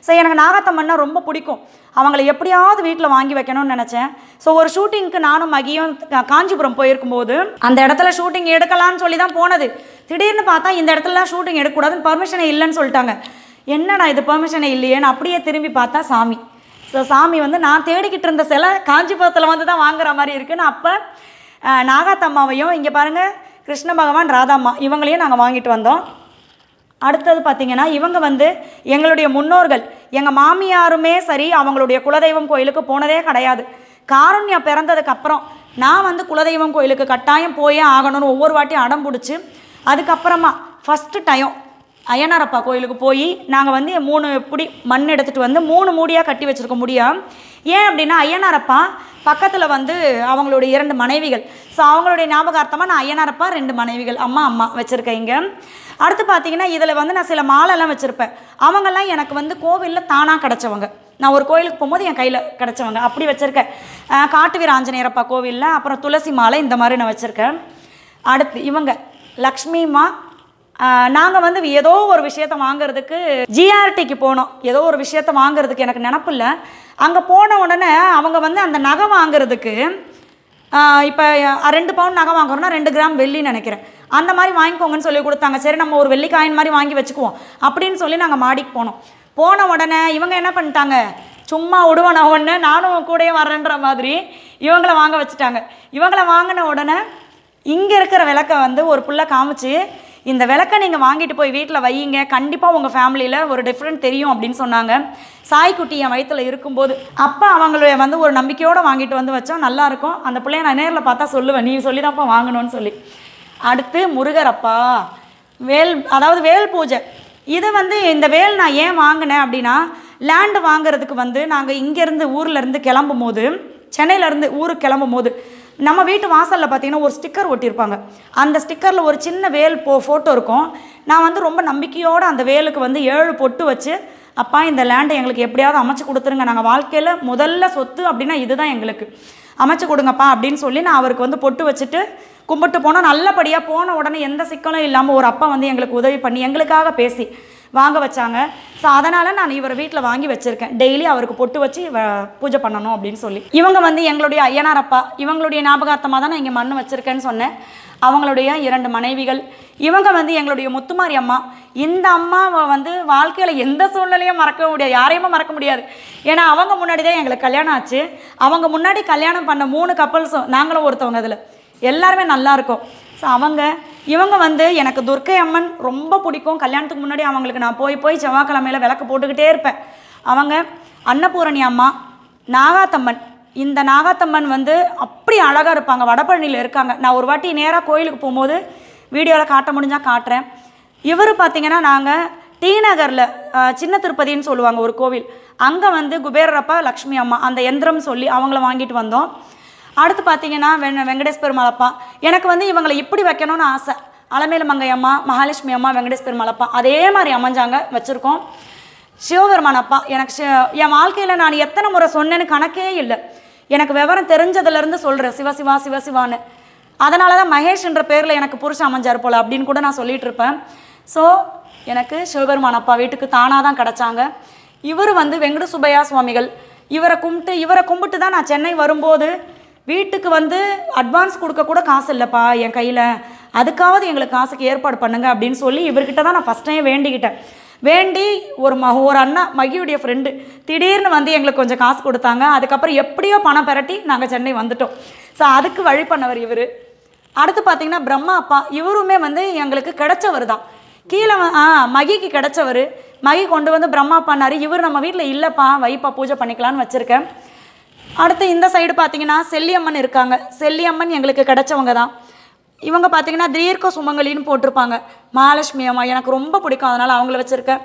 ஸோ எனக்கு நாகாத்தம்மன்னா ரொம்ப பிடிக்கும் அவங்கள எப்படியாவது வீட்டில் வாங்கி வைக்கணும்னு நினச்சேன் ஸோ ஒரு ஷூட்டிங்க்கு நானும் மகியும் காஞ்சிபுரம் போயிருக்கும்போது அந்த இடத்துல ஷூட்டிங் எடுக்கலான்னு சொல்லி தான் போனது திடீர்னு பார்த்தா இந்த இடத்துலலாம் ஷூட்டிங் எடுக்கக்கூடாதுன்னு பர்மிஷனை இல்லைன்னு சொல்லிட்டாங்க என்னடா இது பெர்மிஷனே இல்லையேன்னு அப்படியே திரும்பி பார்த்தா சாமி ஸோ சாமி வந்து நான் தேடிக்கிட்டு இருந்த சிலை காஞ்சிபுரத்தில் வந்து தான் வாங்குற மாதிரி இருக்குன்னு அப்போ நாகாத்தம்மாவையும் இங்கே பாருங்கள் கிருஷ்ண பகவான் ராதாம்மா இவங்களையும் நாங்கள் வாங்கிட்டு வந்தோம் அடுத்தது பார்த்திங்கன்னா இவங்க வந்து எங்களுடைய முன்னோர்கள் எங்கள் மாமியாருமே சரி அவங்களுடைய குலதெய்வம் கோயிலுக்கு போனதே கிடையாது காரண்யா பிறந்ததுக்கப்புறம் நான் வந்து குலதெய்வம் கோயிலுக்கு கட்டாயம் போயே ஆகணும்னு ஒவ்வொரு வாட்டியும் அடம் பிடிச்சி அதுக்கப்புறமா ஃபஸ்ட்டு டைம் அய்யனாரப்பா கோயிலுக்கு போய் நாங்கள் வந்து மூணு பிடி மண் எடுத்துகிட்டு வந்து மூணு மூடியாக கட்டி வச்சுருக்க முடியும் ஏன் அப்படின்னா ஐயனாரப்பா பக்கத்தில் வந்து அவங்களுடைய இரண்டு மனைவிகள் ஸோ அவங்களுடைய ஞாபகார்த்தமாக நான் ஐயனாரப்பா ரெண்டு மனைவிகள் அம்மா அம்மா வச்சுருக்கேன் இங்கே அடுத்து பார்த்தீங்கன்னா இதில் வந்து நான் சில மாலைலாம் வச்சுருப்பேன் அவங்கெல்லாம் எனக்கு வந்து கோவிலில் தானாக கிடச்சவங்க நான் ஒரு கோயிலுக்கு போகும்போது என் கையில் கிடச்சவங்க அப்படி வச்சுருக்கேன் காட்டு வீர ஆஞ்சநேயரப்பா கோவிலில் அப்புறம் துளசி மாலை இந்த மாதிரி நான் வச்சுருக்கேன் அடுத்து இவங்க லக்ஷ்மிமா நாங்கள் வந்து ஏதோ ஒரு விஷயத்த வாங்கிறதுக்கு ஜிஆர்டிக்கு போனோம் ஏதோ ஒரு விஷயத்த வாங்கிறதுக்கு எனக்கு நினப்பு இல்லை அங்கே போன உடனே அவங்க வந்து அந்த நகை வாங்கிறதுக்கு இப்போ ரெண்டு பவுன் நகை வாங்குறோம்னா ரெண்டு கிராம் வெள்ளி நினைக்கிறேன் அந்த மாதிரி வாங்கிக்கோங்கன்னு சொல்லி கொடுத்தாங்க சரி நம்ம ஒரு வெள்ளி காயின் மாதிரி வாங்கி வச்சுக்குவோம் அப்படின்னு சொல்லி நாங்கள் மாடிக்கு போனோம் போன உடனே இவங்க என்ன பண்ணிட்டாங்க சும்மா விடுவேன் நான் ஒன்று நானும் கூடயே வரேன்ற மாதிரி இவங்கள வாங்க வச்சுட்டாங்க இவங்கள வாங்கின உடனே இங்கே இருக்கிற விளக்கை வந்து ஒரு புள்ள காமிச்சு இந்த விளக்கை நீங்கள் வாங்கிட்டு போய் வீட்டில் வையுங்க கண்டிப்பாக உங்கள் ஃபேமிலியில் ஒரு டிஃப்ரெண்ட் தெரியும் அப்படின்னு சொன்னாங்க சாய்க்குட்டி என் வயிற்றில் இருக்கும்போது அப்போ அவங்கள வந்து ஒரு நம்பிக்கையோடு வாங்கிட்டு வந்து வச்சோம் நல்லாயிருக்கும் அந்த பிள்ளைய நான் நேரில் பார்த்தா சொல்லுவேன் நீ சொல்லி தான்ப்பா வாங்கணும்னு சொல்லி அடுத்து முருகரப்பா வேல் அதாவது வேல் பூஜை இது வந்து இந்த வேல் நான் ஏன் வாங்கினேன் அப்படின்னா லேண்டு வாங்குறதுக்கு வந்து நாங்கள் இங்கேருந்து இருந்து கிளம்பும் போது சென்னையிலேருந்து ஊருக்கு கிளம்பும் போது நம்ம வீட்டு வாசலில் பார்த்தீங்கன்னா ஒரு ஸ்டிக்கர் ஒட்டியிருப்பாங்க அந்த ஸ்டிக்கரில் ஒரு சின்ன வேல் போ ஃபோட்டோ இருக்கும் நான் வந்து ரொம்ப நம்பிக்கையோடு அந்த வேலுக்கு வந்து ஏழு பொட்டு வச்சு அப்பா இந்த லேண்டை எங்களுக்கு எப்படியாவது அமைச்சு கொடுத்துருங்க நாங்கள் வாழ்க்கையில் முதல்ல சொத்து அப்படின்னா இதுதான் எங்களுக்கு அமைச்சு கொடுங்கப்பா அப்படின்னு சொல்லி நான் அவருக்கு வந்து பொட்டு வச்சுட்டு கும்பிட்டு போனால் நல்லபடியாக போன உடனே எந்த சிக்கலும் இல்லாமல் ஒரு அப்பா வந்து எங்களுக்கு உதவி பண்ணி எங்களுக்காக பேசி வாங்க வச்சாங்க ஸோ அதனால் நான் இவர் வீட்டில் வாங்கி வச்சுருக்கேன் டெய்லி அவருக்கு பொட்டு வச்சு பூஜை பண்ணணும் அப்படின்னு சொல்லி இவங்க வந்து எங்களுடைய ஐயனார் அப்பா இவங்களுடைய ஞாபகார்த்தமாக தான் நான் இங்கே மண் வச்சுருக்கேன்னு சொன்னேன் அவங்களுடைய இரண்டு மனைவிகள் இவங்க வந்து எங்களுடைய முத்துமாரி அம்மா இந்த அம்மாவை வந்து வாழ்க்கையில் எந்த சூழ்நிலையும் மறக்க முடியாது யாரையுமே மறக்க முடியாது ஏன்னா அவங்க முன்னாடி தான் எங்களுக்கு கல்யாணம் ஆச்சு அவங்க முன்னாடி கல்யாணம் பண்ண மூணு கப்பல்ஸும் நாங்களும் ஒருத்தவங்க அதில் எல்லாருமே நல்லாயிருக்கும் ஸோ அவங்க இவங்க வந்து எனக்கு துர்க்கை அம்மன் ரொம்ப பிடிக்கும் கல்யாணத்துக்கு முன்னாடி அவங்களுக்கு நான் போய் போய் செவ்வாய்க்கிழமையில் விளக்கு போட்டுக்கிட்டே இருப்பேன் அவங்க அன்னபூரணி அம்மா நாகாத்தம்மன் இந்த நாகாத்தம்மன் வந்து அப்படி அழகாக இருப்பாங்க வடபழனியில் இருக்காங்க நான் ஒரு வாட்டி நேராக கோயிலுக்கு போகும்போது வீடியோவில் காட்ட முடிஞ்சால் காட்டுறேன் இவர் பார்த்திங்கன்னா நாங்கள் டி நகரில் சின்ன திருப்பதின்னு சொல்லுவாங்க ஒரு கோவில் அங்கே வந்து குபேரப்பா லக்ஷ்மி அம்மா அந்த எந்திரம் சொல்லி அவங்கள வாங்கிட்டு வந்தோம் அடுத்து பார்த்தீங்கன்னா வெண் வெங்கடேஷ் பெருமாளப்பா எனக்கு வந்து இவங்களை இப்படி வைக்கணும்னு ஆசை அலமேலு மங்கை அம்மா மகாலட்சுமி அம்மா வெங்கடேஷ் பெருமாளப்பா அதே மாதிரி அமைஞ்சாங்க வச்சுருக்கோம் சிவபெருமான் அப்பா எனக்கு என் வாழ்க்கையில் நான் எத்தனை முறை சொன்னேன்னு கணக்கே இல்லை எனக்கு விவரம் தெரிஞ்சதுலேருந்து சொல்கிறேன் சிவசிவா சிவசிவான்னு அதனால தான் மகேஷ்ன்ற பேரில் எனக்கு புருஷ அமைஞ்சார் போல் அப்படின்னு கூட நான் சொல்லிகிட்டு இருப்பேன் ஸோ எனக்கு சிவபெருமான் அப்பா வீட்டுக்கு தானாக தான் கிடச்சாங்க இவர் வந்து வெங்கட சுவாமிகள் இவரை கும்பிட்டு இவரை கும்பிட்டு தான் நான் சென்னை வரும்போது வீட்டுக்கு வந்து அட்வான்ஸ் கொடுக்க கூட காசு இல்லைப்பா என் கையில் அதுக்காவது எங்களுக்கு காசுக்கு ஏற்பாடு பண்ணுங்க அப்படின்னு சொல்லி இவர்கிட்ட தான் நான் ஃபஸ்ட் டைம் வேண்டிக்கிட்டேன் வேண்டி ஒரு ம ஒரு அண்ணா மகியுடைய ஃப்ரெண்டு திடீர்னு வந்து எங்களுக்கு கொஞ்சம் காசு கொடுத்தாங்க அதுக்கப்புறம் எப்படியோ பணம் பெரட்டி நாங்கள் சென்னை வந்துட்டோம் ஸோ அதுக்கு வழி பண்ணவர் இவர் அடுத்து பார்த்திங்கன்னா பிரம்மா அப்பா இவருமே வந்து எங்களுக்கு கிடைச்சவர் தான் கீழே ஆ மகிக்கு கிடைச்சவர் மகி கொண்டு வந்து பிரம்மா பண்ணார் இவர் நம்ம வீட்டில் இல்லைப்பா வைப்பா பூஜை பண்ணிக்கலான்னு வச்சுருக்கேன் அடுத்து இந்த சைடு பார்த்தீங்கன்னா செல்லியம்மன் இருக்காங்க செல்லியம்மன் எங்களுக்கு கிடைச்சவங்க தான் இவங்க பார்த்தீங்கன்னா தீர்க்க சுமங்கலின்னு போட்டிருப்பாங்க மகாலட்சுமி அம்மா எனக்கு ரொம்ப பிடிக்கும் அதனால் அவங்கள வச்சுருக்கேன்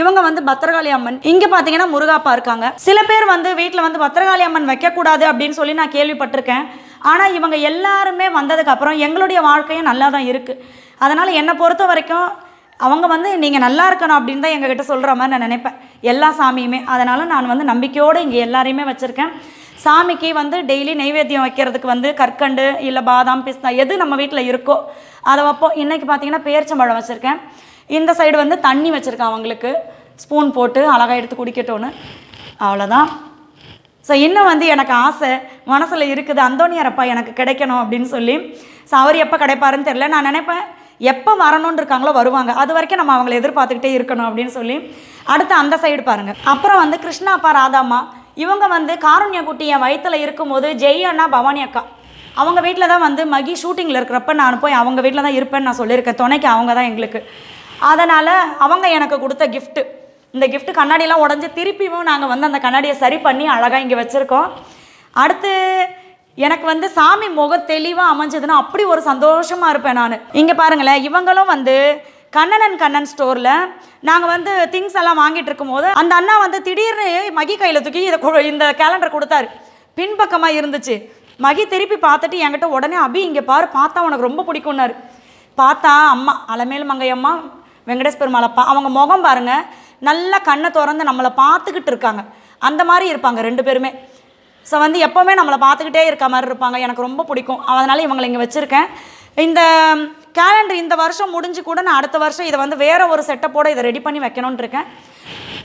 இவங்க வந்து பத்திரகாளி அம்மன் இங்கே பார்த்தீங்கன்னா முருகாப்பா இருக்காங்க சில பேர் வந்து வீட்டில் வந்து பத்திரகாளி அம்மன் வைக்கக்கூடாது அப்படின்னு சொல்லி நான் கேள்விப்பட்டிருக்கேன் ஆனால் இவங்க எல்லாருமே வந்ததுக்கப்புறம் எங்களுடைய வாழ்க்கையும் நல்லா தான் இருக்குது அதனால் என்னை பொறுத்த வரைக்கும் அவங்க வந்து நீங்கள் நல்லா இருக்கணும் அப்படின்னு தான் எங்ககிட்ட சொல்கிற மாதிரி நான் நினைப்பேன் எல்லா சாமியுமே அதனால் நான் வந்து நம்பிக்கையோடு இங்கே எல்லாரையுமே வச்சுருக்கேன் சாமிக்கு வந்து டெய்லி நைவேத்தியம் வைக்கிறதுக்கு வந்து கற்கண்டு இல்லை பாதாம் பிஸ்தா எது நம்ம வீட்டில் இருக்கோ அதை வைப்போம் இன்றைக்கி பார்த்தீங்கன்னா பேரிச்சம்பழம் வச்சுருக்கேன் இந்த சைடு வந்து தண்ணி வச்சுருக்கேன் அவங்களுக்கு ஸ்பூன் போட்டு அழகாக எடுத்து குடிக்கட்டோன்னு அவ்வளோதான் ஸோ இன்னும் வந்து எனக்கு ஆசை மனசில் இருக்குது அந்தோனியார் அப்பா எனக்கு கிடைக்கணும் அப்படின்னு சொல்லி ஸோ அவர் எப்போ கிடைப்பாருன்னு தெரில நான் நினைப்பேன் எப்போ வரணும்னு இருக்காங்களோ வருவாங்க அது வரைக்கும் நம்ம அவங்களை எதிர்பார்த்துக்கிட்டே இருக்கணும் அப்படின்னு சொல்லி அடுத்து அந்த சைடு பாருங்கள் அப்புறம் வந்து கிருஷ்ணா அப்பா ராதாம்மா இவங்க வந்து காரண்ய குட்டி என் வயிற்றில் இருக்கும்போது ஜெய் அண்ணா பவானி அக்கா அவங்க வீட்டில் தான் வந்து மகி ஷூட்டிங்கில் இருக்கிறப்ப நான் போய் அவங்க வீட்டில் தான் இருப்பேன்னு நான் சொல்லியிருக்கேன் துணைக்கு அவங்க தான் எங்களுக்கு அதனால் அவங்க எனக்கு கொடுத்த கிஃப்ட்டு இந்த கிஃப்ட் கண்ணாடியெல்லாம் உடஞ்சி திருப்பியும் நாங்கள் வந்து அந்த கண்ணாடியை சரி பண்ணி அழகாக இங்கே வச்சுருக்கோம் அடுத்து எனக்கு வந்து சாமி முகம் தெளிவாக அமைஞ்சதுன்னா அப்படி ஒரு சந்தோஷமாக இருப்பேன் நான் இங்கே பாருங்களேன் இவங்களும் வந்து கண்ணன் அண்ட் கண்ணன் ஸ்டோரில் நாங்கள் வந்து திங்ஸ் எல்லாம் வாங்கிட்டு இருக்கும்போது அந்த அண்ணா வந்து திடீர்னு மகி கையில் தூக்கி இதை இந்த கேலண்டர் கொடுத்தாரு பின்பக்கமாக இருந்துச்சு மகி திருப்பி பார்த்துட்டு என்கிட்ட உடனே அபி இங்கே பாரு பார்த்தா உனக்கு ரொம்ப பிடிக்கும்னாரு பார்த்தா அம்மா அலமேல் மங்கையம்மா வெங்கடேஷ் பெருமாளப்பா அவங்க முகம் பாருங்கள் நல்லா கண்ணை திறந்து நம்மளை பார்த்துக்கிட்டு இருக்காங்க அந்த மாதிரி இருப்பாங்க ரெண்டு பேருமே ஸோ வந்து எப்போவுமே நம்மளை பார்த்துக்கிட்டே இருக்க மாதிரி இருப்பாங்க எனக்கு ரொம்ப பிடிக்கும் அதனால் இவங்களை இங்கே வச்சுருக்கேன் இந்த கேலண்டர் இந்த வருஷம் முடிஞ்சு கூட நான் அடுத்த வருஷம் இதை வந்து வேறு ஒரு செட்டப்போடு இதை ரெடி பண்ணி வைக்கணும்னு இருக்கேன்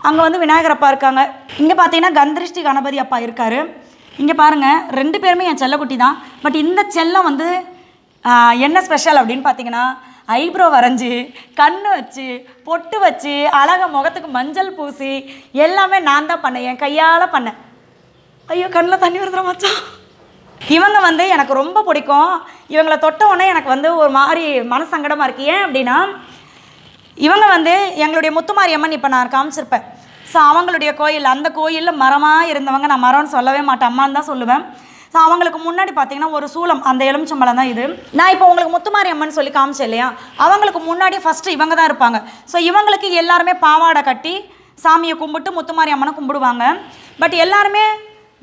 அங்கே வந்து விநாயகர் அப்பா இருக்காங்க இங்கே பார்த்தீங்கன்னா கந்திருஷ்டி கணபதி அப்பா இருக்கார் இங்கே பாருங்கள் ரெண்டு பேருமே என் செல்லக்குட்டி தான் பட் இந்த செல்லம் வந்து என்ன ஸ்பெஷல் அப்படின்னு பார்த்தீங்கன்னா ஐப்ரோ வரைஞ்சி கண் வச்சு பொட்டு வச்சு அழக முகத்துக்கு மஞ்சள் பூசி எல்லாமே நான் தான் பண்ணேன் என் கையால் பண்ணேன் ஐயோ கண்ணில் தண்ணி வருதுற மச்சான் இவங்க வந்து எனக்கு ரொம்ப பிடிக்கும் இவங்களை தொட்ட உடனே எனக்கு வந்து ஒரு மாதிரி மனசங்கடமாக இருக்குது ஏன் அப்படின்னா இவங்க வந்து எங்களுடைய முத்துமாரியம்மன் இப்போ நான் காமிச்சிருப்பேன் ஸோ அவங்களுடைய கோயில் அந்த கோயிலில் மரமாக இருந்தவங்க நான் மரம்னு சொல்லவே மாட்டேன் அம்மான்னு தான் சொல்லுவேன் ஸோ அவங்களுக்கு முன்னாடி பார்த்தீங்கன்னா ஒரு சூளம் அந்த எலுமிச்சம்பழம் தான் இது நான் இப்போ உங்களுக்கு முத்துமாரி அம்மன் சொல்லி காமிச்சேன் இல்லையா அவங்களுக்கு முன்னாடி ஃபஸ்ட்டு இவங்க தான் இருப்பாங்க ஸோ இவங்களுக்கு எல்லாருமே பாவாடை கட்டி சாமியை கும்பிட்டு முத்துமாரி அம்மனை கும்பிடுவாங்க பட் எல்லாருமே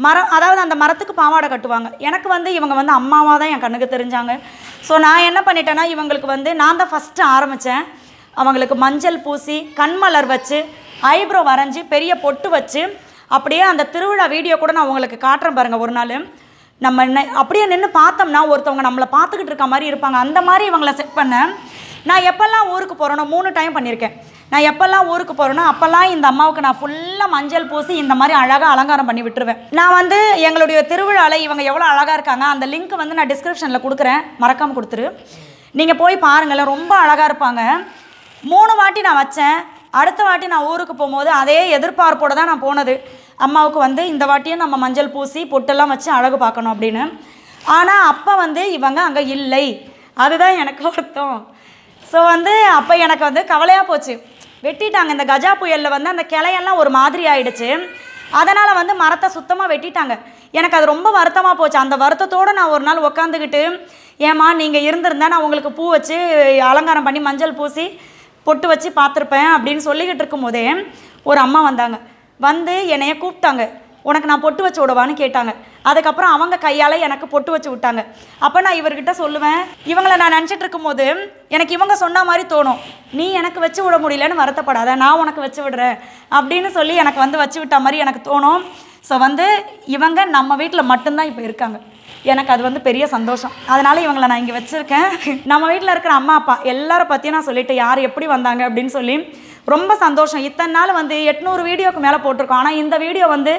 மரம் அதாவது அந்த மரத்துக்கு பாவாடை கட்டுவாங்க எனக்கு வந்து இவங்க வந்து அம்மாவாக தான் என் கண்ணுக்கு தெரிஞ்சாங்க ஸோ நான் என்ன பண்ணிட்டேன்னா இவங்களுக்கு வந்து நான் தான் ஃபஸ்ட்டு ஆரம்பித்தேன் அவங்களுக்கு மஞ்சள் பூசி கண்மலர் வச்சு ஐப்ரோ வரைஞ்சி பெரிய பொட்டு வச்சு அப்படியே அந்த திருவிழா வீடியோ கூட நான் உங்களுக்கு காட்டுறேன் பாருங்கள் ஒரு நாள் நம்ம அப்படியே நின்று பார்த்தோம்னா ஒருத்தவங்க நம்மளை பார்த்துக்கிட்டு இருக்க மாதிரி இருப்பாங்க அந்த மாதிரி இவங்களை செட் பண்ணேன் நான் எப்போல்லாம் ஊருக்கு போகிறேனோ மூணு டைம் பண்ணியிருக்கேன் நான் எப்போல்லாம் ஊருக்கு போகிறேனோ அப்போல்லாம் இந்த அம்மாவுக்கு நான் ஃபுல்லாக மஞ்சள் பூசி இந்த மாதிரி அழகாக அலங்காரம் பண்ணி விட்டுருவேன் நான் வந்து எங்களுடைய திருவிழாவில் இவங்க எவ்வளோ அழகாக இருக்காங்க அந்த லிங்க் வந்து நான் டிஸ்கிரிப்ஷனில் கொடுக்குறேன் மறக்காமல் கொடுத்துரு நீங்கள் போய் பாருங்களேன் ரொம்ப அழகாக இருப்பாங்க மூணு வாட்டி நான் வச்சேன் அடுத்த வாட்டி நான் ஊருக்கு போகும்போது அதே எதிர்பார்ப்போடு தான் நான் போனது அம்மாவுக்கு வந்து இந்த வாட்டியும் நம்ம மஞ்சள் பூசி பொட்டெல்லாம் வச்சு அழகு பார்க்கணும் அப்படின்னு ஆனால் அப்போ வந்து இவங்க அங்கே இல்லை அதுதான் எனக்கு வருத்தம் ஸோ வந்து அப்போ எனக்கு வந்து கவலையாக போச்சு வெட்டிட்டாங்க இந்த கஜா புயலில் வந்து அந்த கிளையெல்லாம் ஒரு மாதிரி ஆயிடுச்சு அதனால் வந்து மரத்தை சுத்தமாக வெட்டிட்டாங்க எனக்கு அது ரொம்ப வருத்தமாக போச்சு அந்த வருத்தத்தோடு நான் ஒரு நாள் உக்காந்துக்கிட்டு ஏம்மா நீங்கள் இருந்திருந்தால் நான் உங்களுக்கு பூ வச்சு அலங்காரம் பண்ணி மஞ்சள் பூசி பொட்டு வச்சு பார்த்துருப்பேன் அப்படின்னு சொல்லிக்கிட்டு இருக்கும்போதே ஒரு அம்மா வந்தாங்க வந்து என்னைய கூப்பிட்டாங்க உனக்கு நான் பொட்டு வச்சு விடவான்னு கேட்டாங்க அதுக்கப்புறம் அவங்க கையால் எனக்கு பொட்டு வச்சு விட்டாங்க அப்போ நான் இவர்கிட்ட சொல்லுவேன் இவங்களை நான் நினச்சிட்டு இருக்கும்போது எனக்கு இவங்க சொன்ன மாதிரி தோணும் நீ எனக்கு வச்சு விட முடியலன்னு வருத்தப்படாத நான் உனக்கு வச்சு விடுறேன் அப்படின்னு சொல்லி எனக்கு வந்து வச்சு விட்ட மாதிரி எனக்கு தோணும் ஸோ வந்து இவங்க நம்ம வீட்டில் மட்டும்தான் இப்போ இருக்காங்க எனக்கு அது வந்து பெரிய சந்தோஷம் அதனால் இவங்களை நான் இங்கே வச்சுருக்கேன் நம்ம வீட்டில் இருக்கிற அம்மா அப்பா எல்லாரை பற்றியும் நான் சொல்லிட்டு யார் எப்படி வந்தாங்க அப்படின்னு சொல்லி ரொம்ப சந்தோஷம் இத்தனை நாள் வந்து எட்நூறு வீடியோக்கு மேலே போட்டிருக்கோம் ஆனால் இந்த வீடியோ வந்து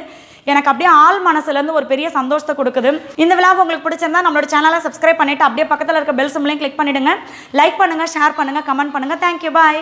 எனக்கு அப்படியே ஆள் மனசுலேருந்து ஒரு பெரிய சந்தோஷத்தை கொடுக்குது இந்த விழா உங்களுக்கு பிடிச்சிருந்தா நம்மளோட சேனலை சப்ஸ்கிரைப் பண்ணிவிட்டு அப்படியே பக்கத்தில் இருக்க பெல் சிம்லையும் கிளிக் பண்ணிவிடுங்க லைக் பண்ணுங்கள் ஷேர் பண்ணுங்கள் கமெண்ட் பண்ணுங்கள் தேங்க்யூ பாய்